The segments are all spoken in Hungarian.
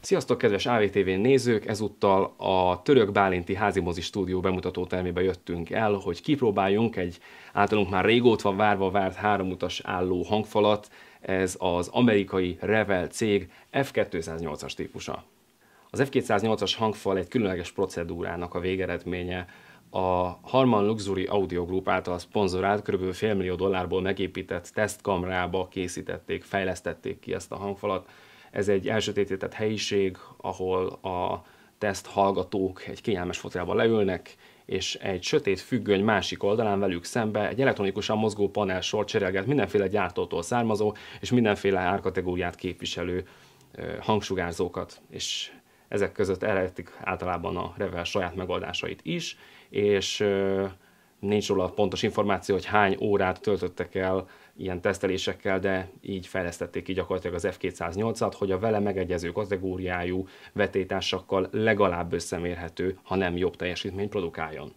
Sziasztok, kedves AVTV nézők! Ezúttal a Török Bálinti házimozi stúdió bemutató termébe jöttünk el, hogy kipróbáljunk egy általunk már régóta várva várt háromutas álló hangfalat, ez az amerikai Revel cég F208-as típusa. Az F208-as hangfal egy különleges procedúrának a végeredménye, a Harman Luxury Audio Group által szponzorált, kb. félmillió dollárból megépített tesztkamrába készítették, fejlesztették ki ezt a hangfalat. Ez egy elsötétített helyiség, ahol a teszt hallgatók egy kényelmes fotelba leülnek, és egy sötét függöny másik oldalán velük szembe egy elektronikusan mozgó panel sor cserélget mindenféle gyártótól származó és mindenféle árkategóriát képviselő hangsugárzókat És ezek között elejtik általában a Revel saját megoldásait is, és nincs róla pontos információ, hogy hány órát töltöttek el ilyen tesztelésekkel, de így fejlesztették ki gyakorlatilag az F208-at, hogy a vele megegyező kategóriájú vetétársakkal legalább összemérhető, ha nem jobb teljesítmény produkáljon.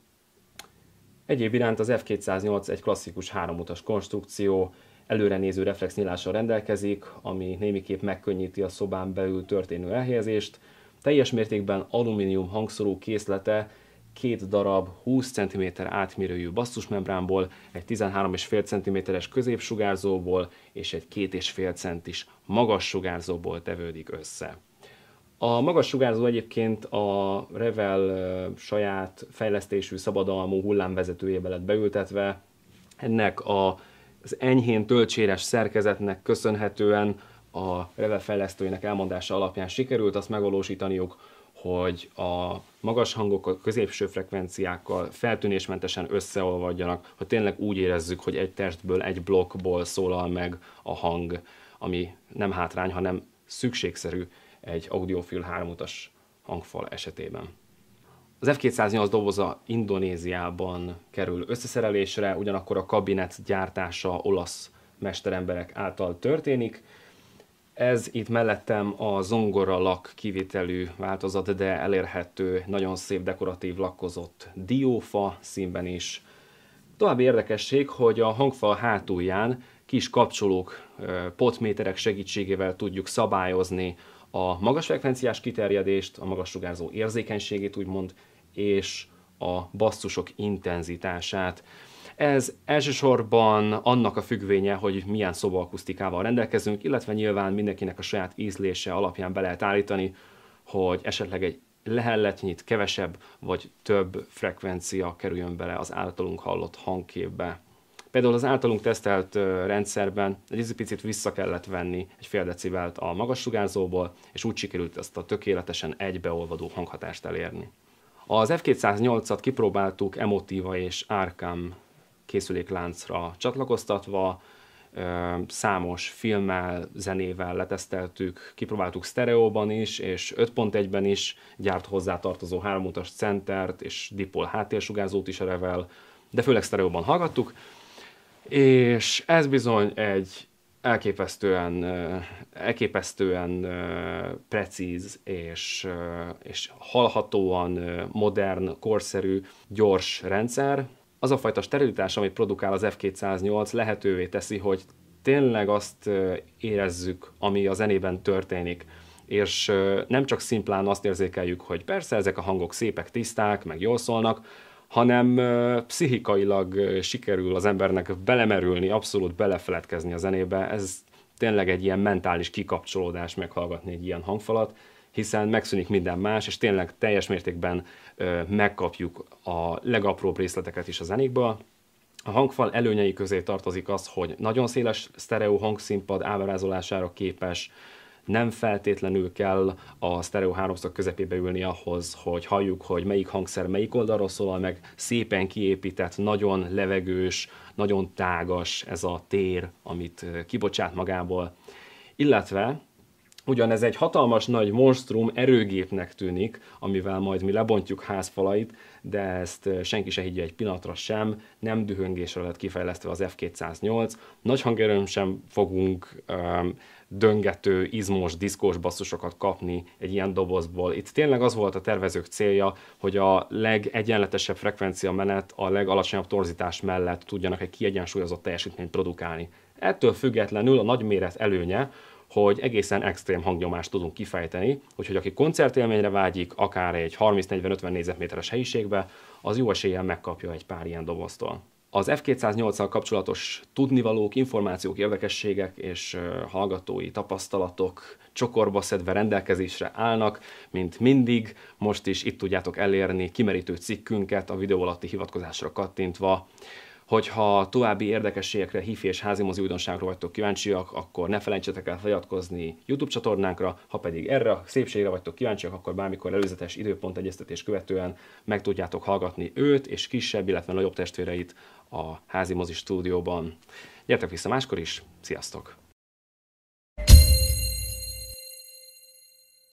Egyéb iránt az F208 egy klasszikus háromutas konstrukció, előrenéző reflex rendelkezik, ami némiképp megkönnyíti a szobán belül történő elhelyezést, teljes mértékben alumínium hangszorú készlete két darab 20 cm átmérőjű basszusmembránból, egy 13,5 cm-es középsugárzóból és egy 2,5 centis magas sugárzóból tevődik össze. A magas sugárzó egyébként a Revel saját fejlesztésű szabadalmú hullámvezetőjébe lett beültetve. Ennek az enyhén töltséres szerkezetnek köszönhetően a Revel fejlesztőinek elmondása alapján sikerült azt megvalósítaniuk, hogy a magas hangok a középső frekvenciákkal feltűnésmentesen összeolvadjanak, hogy tényleg úgy érezzük, hogy egy testből, egy blokkból szólal meg a hang, ami nem hátrány, hanem szükségszerű egy audiofil hármutas hangfal esetében. Az F208 doboza Indonéziában kerül összeszerelésre, ugyanakkor a kabinet gyártása olasz mesteremberek által történik, ez itt mellettem a zongora lak kivitelű változat, de elérhető, nagyon szép dekoratív lakkozott diófa színben is. További érdekesség, hogy a hangfal hátulján kis kapcsolók, potméterek segítségével tudjuk szabályozni a magas frekvenciás kiterjedést, a magas sugárzó érzékenységét úgymond, és a basszusok intenzitását. Ez elsősorban annak a függvénye, hogy milyen szobaakusztikával rendelkezünk, illetve nyilván mindenkinek a saját ízlése alapján be lehet állítani, hogy esetleg egy lehelletnyit kevesebb vagy több frekvencia kerüljön bele az általunk hallott hangképbe. Például az általunk tesztelt rendszerben egy picit vissza kellett venni egy fél decibelt a magas sugárzóból, és úgy sikerült ezt a tökéletesen egybeolvadó hanghatást elérni. Az F208-at kipróbáltuk emotíva és árkám készülékláncra csatlakoztatva, számos filmmel, zenével leteszteltük, kipróbáltuk sztereóban is, és 5.1-ben is gyárt hozzá tartozó háromutas centert és dipol háttérsugázót is erevel, de főleg sztereóban hallgattuk, és ez bizony egy elképesztően, elképesztően precíz és, és hallhatóan modern, korszerű, gyors rendszer, az a fajta sterilitás, amit produkál az F208 lehetővé teszi, hogy tényleg azt érezzük, ami a zenében történik és nem csak szimplán azt érzékeljük, hogy persze ezek a hangok szépek, tiszták, meg jól szólnak, hanem pszichikailag sikerül az embernek belemerülni, abszolút belefeledkezni a zenébe. Ez tényleg egy ilyen mentális kikapcsolódás meghallgatni egy ilyen hangfalat hiszen megszűnik minden más, és tényleg teljes mértékben ö, megkapjuk a legapróbb részleteket is a zenékből. A hangfal előnyei közé tartozik az, hogy nagyon széles sztereó hangszínpad ábrázolására képes, nem feltétlenül kell a sztereó háromszög közepébe ülni ahhoz, hogy halljuk, hogy melyik hangszer melyik oldalról szólal meg, szépen kiépített, nagyon levegős, nagyon tágas ez a tér, amit kibocsát magából. Illetve Ugyanez egy hatalmas nagy monstrum erőgépnek tűnik, amivel majd mi lebontjuk házfalait, de ezt senki se higgye egy pillanatra sem, nem dühöngésre lett kifejlesztve az F208, nagy hangerőn sem fogunk um, döngető, izmos, diszkós basszusokat kapni egy ilyen dobozból. Itt tényleg az volt a tervezők célja, hogy a legegyenletesebb frekvencia menet a legalacsonyabb torzítás mellett tudjanak egy kiegyensúlyozott teljesítményt produkálni. Ettől függetlenül a nagyméret előnye, hogy egészen extrém hangnyomást tudunk kifejteni, úgyhogy aki koncertélményre vágyik, akár egy 30-40-50 négyzetméteres helyiségbe, az jó eséllyel megkapja egy pár ilyen doboztól. Az F208-al kapcsolatos tudnivalók, információk, érdekességek és hallgatói tapasztalatok csokorba szedve rendelkezésre állnak, mint mindig. Most is itt tudjátok elérni kimerítő cikkünket a videó alatti hivatkozásra kattintva. Hogyha további érdekességekre, hifi és mozi újdonságokra vagytok kíváncsiak, akkor ne felejtsetek el feliratkozni YouTube csatornánkra, ha pedig erre a szépségre vagytok kíváncsiak, akkor bármikor előzetes időpont egyeztetés követően meg tudjátok hallgatni őt és kisebb, illetve nagyobb testvéreit a mozi stúdióban. Gyertek vissza máskor is, sziasztok!